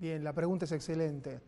Bien, la pregunta es excelente.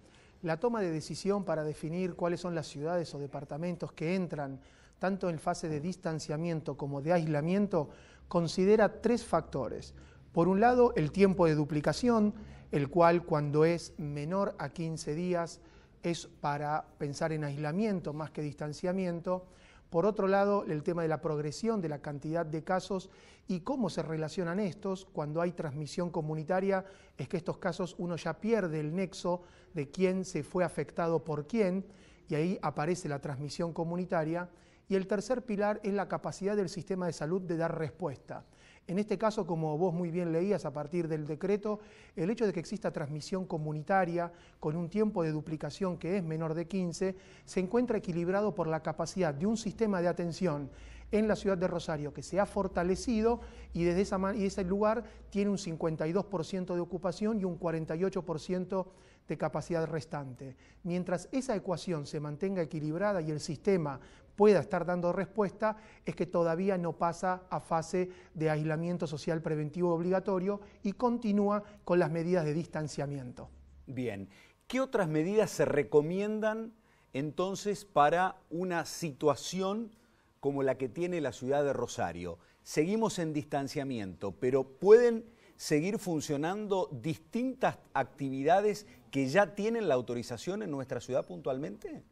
La toma de decisión para definir cuáles son las ciudades o departamentos que entran tanto en fase de distanciamiento como de aislamiento considera tres factores. Por un lado, el tiempo de duplicación, el cual cuando es menor a 15 días es para pensar en aislamiento más que distanciamiento. Por otro lado, el tema de la progresión de la cantidad de casos y cómo se relacionan estos cuando hay transmisión comunitaria, es que estos casos uno ya pierde el nexo de quién se fue afectado por quién y ahí aparece la transmisión comunitaria. Y el tercer pilar es la capacidad del sistema de salud de dar respuesta. En este caso, como vos muy bien leías a partir del decreto, el hecho de que exista transmisión comunitaria con un tiempo de duplicación que es menor de 15, se encuentra equilibrado por la capacidad de un sistema de atención en la ciudad de Rosario, que se ha fortalecido y desde ese lugar tiene un 52% de ocupación y un 48% de de capacidad restante. Mientras esa ecuación se mantenga equilibrada y el sistema pueda estar dando respuesta, es que todavía no pasa a fase de aislamiento social preventivo obligatorio y continúa con las medidas de distanciamiento. Bien, ¿qué otras medidas se recomiendan entonces para una situación como la que tiene la ciudad de Rosario? Seguimos en distanciamiento, pero pueden seguir funcionando distintas actividades que ya tienen la autorización en nuestra ciudad puntualmente?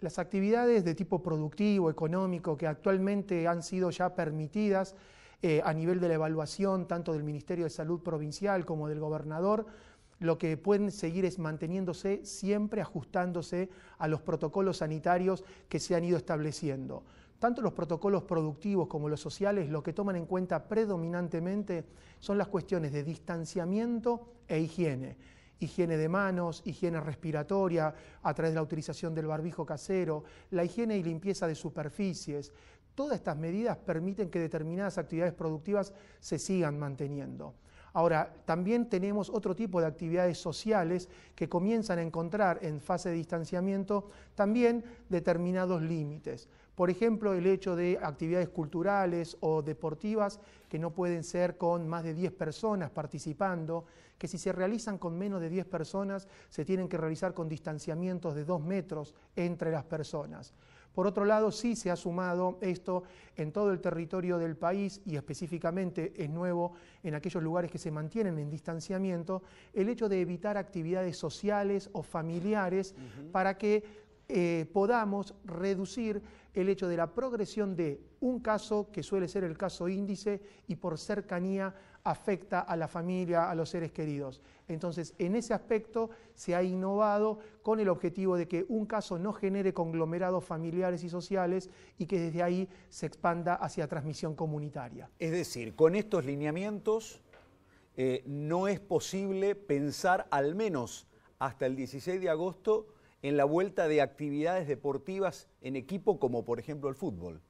Las actividades de tipo productivo, económico, que actualmente han sido ya permitidas eh, a nivel de la evaluación tanto del Ministerio de Salud Provincial como del Gobernador, lo que pueden seguir es manteniéndose siempre ajustándose a los protocolos sanitarios que se han ido estableciendo. Tanto los protocolos productivos como los sociales lo que toman en cuenta predominantemente son las cuestiones de distanciamiento e higiene. Higiene de manos, higiene respiratoria a través de la utilización del barbijo casero, la higiene y limpieza de superficies. Todas estas medidas permiten que determinadas actividades productivas se sigan manteniendo. Ahora, también tenemos otro tipo de actividades sociales que comienzan a encontrar en fase de distanciamiento también determinados límites. Por ejemplo, el hecho de actividades culturales o deportivas que no pueden ser con más de 10 personas participando, que si se realizan con menos de 10 personas se tienen que realizar con distanciamientos de 2 metros entre las personas. Por otro lado, sí se ha sumado esto en todo el territorio del país y específicamente es nuevo en aquellos lugares que se mantienen en distanciamiento, el hecho de evitar actividades sociales o familiares para que eh, podamos reducir el hecho de la progresión de un caso, que suele ser el caso índice, y por cercanía afecta a la familia, a los seres queridos. Entonces, en ese aspecto se ha innovado con el objetivo de que un caso no genere conglomerados familiares y sociales y que desde ahí se expanda hacia transmisión comunitaria. Es decir, con estos lineamientos eh, no es posible pensar al menos hasta el 16 de agosto en la vuelta de actividades deportivas en equipo como por ejemplo el fútbol?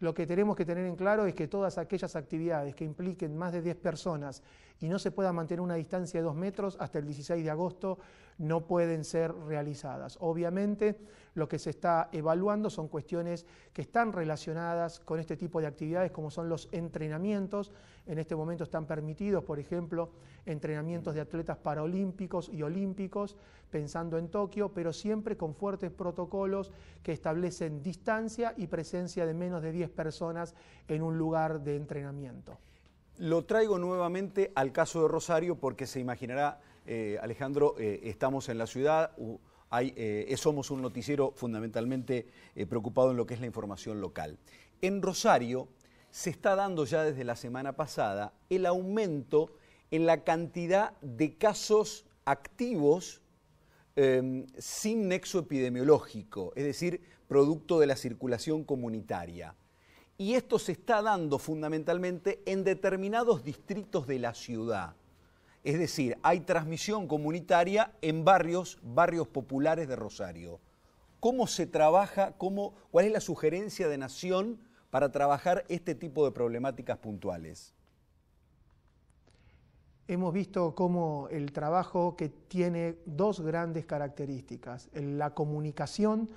Lo que tenemos que tener en claro es que todas aquellas actividades que impliquen más de 10 personas y no se pueda mantener una distancia de dos metros hasta el 16 de agosto, no pueden ser realizadas. Obviamente, lo que se está evaluando son cuestiones que están relacionadas con este tipo de actividades, como son los entrenamientos. En este momento están permitidos, por ejemplo, entrenamientos de atletas paralímpicos y olímpicos, pensando en Tokio, pero siempre con fuertes protocolos que establecen distancia y presencia de menos de 10 personas en un lugar de entrenamiento. Lo traigo nuevamente al caso de Rosario porque se imaginará, eh, Alejandro, eh, estamos en la ciudad, eh, somos un noticiero fundamentalmente preocupado en lo que es la información local. En Rosario se está dando ya desde la semana pasada el aumento en la cantidad de casos activos em, sin nexo epidemiológico, es decir, producto de la circulación comunitaria y esto se está dando fundamentalmente en determinados distritos de la ciudad. Es decir, hay transmisión comunitaria en barrios, barrios populares de Rosario. ¿Cómo se trabaja? Cómo, ¿Cuál es la sugerencia de Nación para trabajar este tipo de problemáticas puntuales? Hemos visto cómo el trabajo que tiene dos grandes características, la comunicación,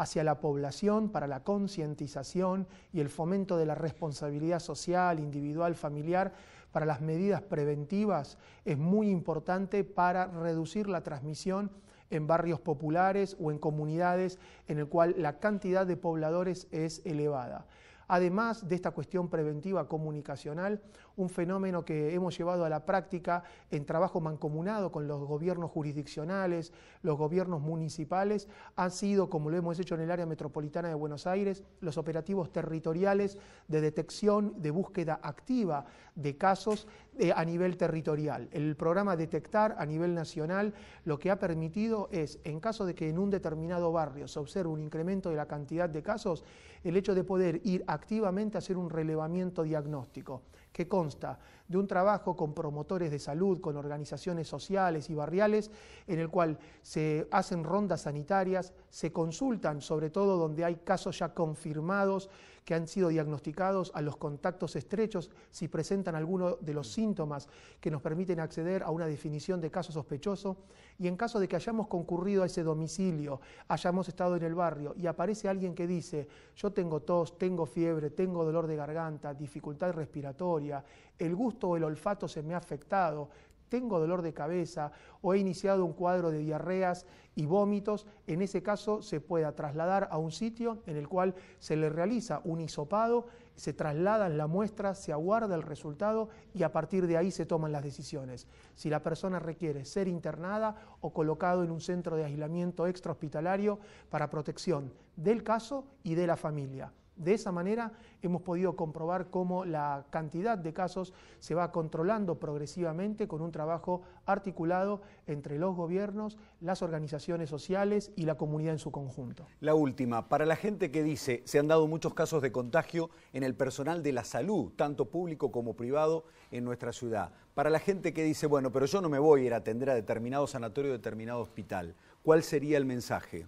hacia la población para la concientización y el fomento de la responsabilidad social, individual, familiar, para las medidas preventivas es muy importante para reducir la transmisión en barrios populares o en comunidades en el cual la cantidad de pobladores es elevada además de esta cuestión preventiva comunicacional, un fenómeno que hemos llevado a la práctica en trabajo mancomunado con los gobiernos jurisdiccionales, los gobiernos municipales, han sido, como lo hemos hecho en el área metropolitana de Buenos Aires, los operativos territoriales de detección, de búsqueda activa de casos a nivel territorial. El programa Detectar a nivel nacional lo que ha permitido es, en caso de que en un determinado barrio se observe un incremento de la cantidad de casos, el hecho de poder ir activamente a hacer un relevamiento diagnóstico que consta de un trabajo con promotores de salud, con organizaciones sociales y barriales, en el cual se hacen rondas sanitarias, se consultan, sobre todo donde hay casos ya confirmados que han sido diagnosticados a los contactos estrechos, si presentan alguno de los síntomas que nos permiten acceder a una definición de caso sospechoso, y en caso de que hayamos concurrido a ese domicilio, hayamos estado en el barrio y aparece alguien que dice, yo tengo tos, tengo fiebre, tengo dolor de garganta, dificultad respiratoria, el gusto el olfato se me ha afectado, tengo dolor de cabeza o he iniciado un cuadro de diarreas y vómitos, en ese caso se pueda trasladar a un sitio en el cual se le realiza un hisopado, se traslada la muestra, se aguarda el resultado y a partir de ahí se toman las decisiones. Si la persona requiere ser internada o colocado en un centro de aislamiento extrahospitalario para protección del caso y de la familia. De esa manera hemos podido comprobar cómo la cantidad de casos se va controlando progresivamente con un trabajo articulado entre los gobiernos, las organizaciones sociales y la comunidad en su conjunto. La última, para la gente que dice, se han dado muchos casos de contagio en el personal de la salud, tanto público como privado, en nuestra ciudad. Para la gente que dice, bueno, pero yo no me voy a ir a atender a determinado sanatorio, o determinado hospital, ¿cuál sería el mensaje?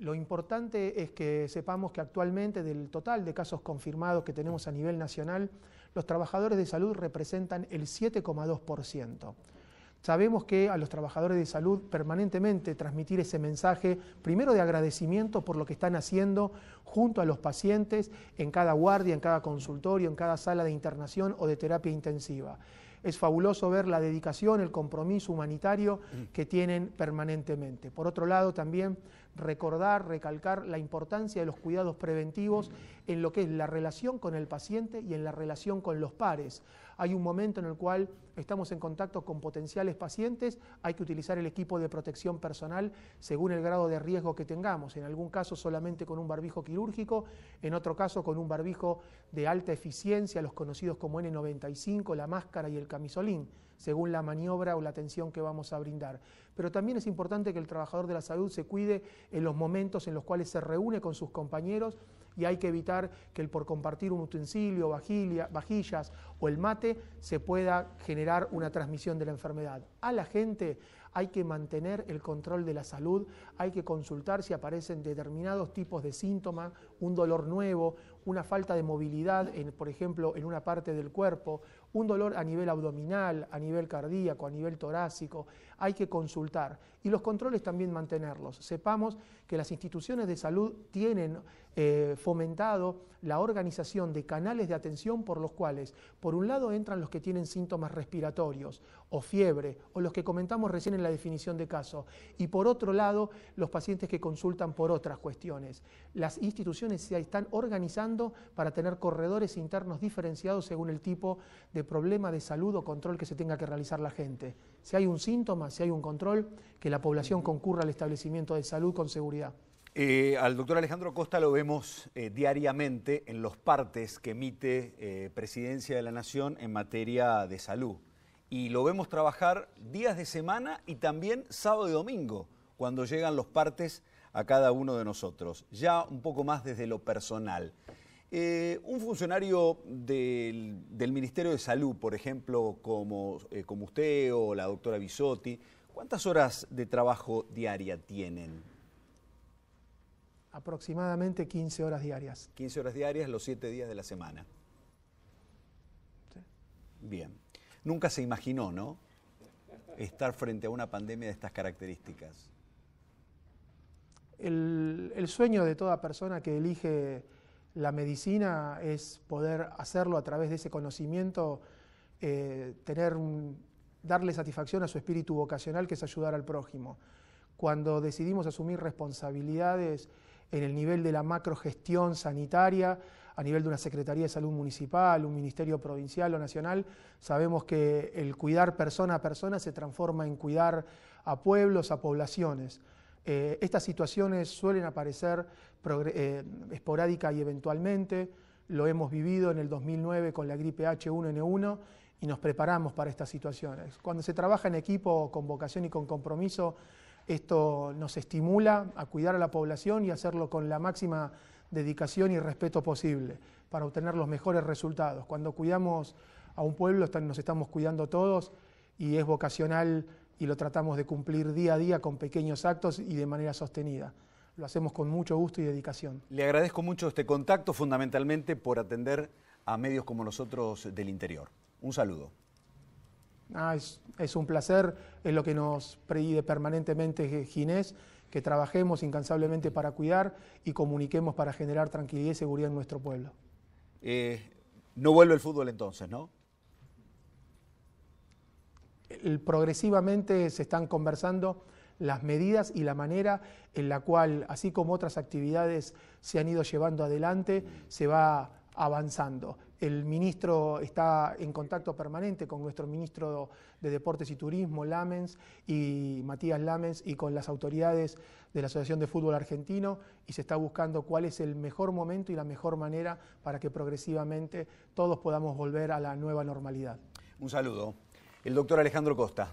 Lo importante es que sepamos que actualmente del total de casos confirmados que tenemos a nivel nacional, los trabajadores de salud representan el 7,2%. Sabemos que a los trabajadores de salud permanentemente transmitir ese mensaje, primero de agradecimiento por lo que están haciendo junto a los pacientes en cada guardia, en cada consultorio, en cada sala de internación o de terapia intensiva. Es fabuloso ver la dedicación, el compromiso humanitario mm. que tienen permanentemente. Por otro lado, también recordar, recalcar la importancia de los cuidados preventivos en lo que es la relación con el paciente y en la relación con los pares. Hay un momento en el cual estamos en contacto con potenciales pacientes, hay que utilizar el equipo de protección personal según el grado de riesgo que tengamos, en algún caso solamente con un barbijo quirúrgico, en otro caso con un barbijo de alta eficiencia, los conocidos como N95, la máscara y el camisolín según la maniobra o la atención que vamos a brindar. Pero también es importante que el trabajador de la salud se cuide en los momentos en los cuales se reúne con sus compañeros y hay que evitar que el por compartir un utensilio, vajillas o el mate se pueda generar una transmisión de la enfermedad. A la gente hay que mantener el control de la salud, hay que consultar si aparecen determinados tipos de síntomas, un dolor nuevo, una falta de movilidad, en, por ejemplo, en una parte del cuerpo, un dolor a nivel abdominal, a nivel cardíaco, a nivel torácico, hay que consultar. Y los controles también mantenerlos. Sepamos que las instituciones de salud tienen eh, fomentado la organización de canales de atención por los cuales, por un lado, entran los que tienen síntomas respiratorios o fiebre, o los que comentamos recién en la definición de caso, y por otro lado, los pacientes que consultan por otras cuestiones. Las instituciones se están organizando para tener corredores internos diferenciados según el tipo de problema de salud o control que se tenga que realizar la gente. Si hay un síntoma, si hay un control, que la población concurra al establecimiento de salud con seguridad. Eh, al doctor Alejandro Costa lo vemos eh, diariamente en los partes que emite eh, Presidencia de la Nación en materia de salud. Y lo vemos trabajar días de semana y también sábado y domingo, cuando llegan los partes a cada uno de nosotros, ya un poco más desde lo personal. un funcionario del, Ministerio de Salud, por ejemplo, como, como usted o la doctora Bisotti, ¿cuántas horas de trabajo diaria tienen? aproximadamente 15 horas diarias. 15 horas diarias los 7 días de la semana. Bien. Nunca se imaginó, ¿no? Estar frente a una pandemia de estas características. El, sueño de toda persona que elige la medicina es poder hacerlo a través de ese conocimiento, eh, tener darle satisfacción a su espíritu vocacional, que es ayudar al prójimo. Cuando decidimos asumir responsabilidades en el nivel de la macrogestión sanitaria, a nivel de una Secretaría de Salud Municipal, un Ministerio Provincial o Nacional, sabemos que el cuidar persona a persona se transforma en cuidar a pueblos, a poblaciones. Eh, estas situaciones suelen aparecer eh, esporádica y eventualmente, lo hemos vivido en el 2009 con la gripe H1N1 y nos preparamos para estas situaciones. Cuando se trabaja en equipo, con vocación y con compromiso, esto nos estimula a cuidar a la población y hacerlo con la máxima dedicación y respeto posible para obtener los mejores resultados. Cuando cuidamos a un pueblo nos estamos cuidando todos y es vocacional y lo tratamos de cumplir día a día con pequeños actos y de manera sostenida. Lo hacemos con mucho gusto y dedicación. Le agradezco mucho este contacto, fundamentalmente por atender a medios como nosotros del interior. Un saludo. Ah, es, un placer, es lo que nos predide permanentemente Ginés, que trabajemos incansablemente para cuidar y comuniquemos para generar tranquilidad y seguridad en nuestro pueblo. Eh, no vuelve el fútbol entonces, ¿no? progresivamente se están conversando las medidas y la manera en la cual, así como otras actividades se han ido llevando adelante, se va avanzando. El ministro está en contacto permanente con nuestro ministro de Deportes y Turismo, Lamens, y Matías Lamens, y con las autoridades de la Asociación de Fútbol Argentino, y se está buscando cuál es el mejor momento y la mejor manera para que progresivamente todos podamos volver a la nueva normalidad. Un saludo. El doctor Alejandro Costa.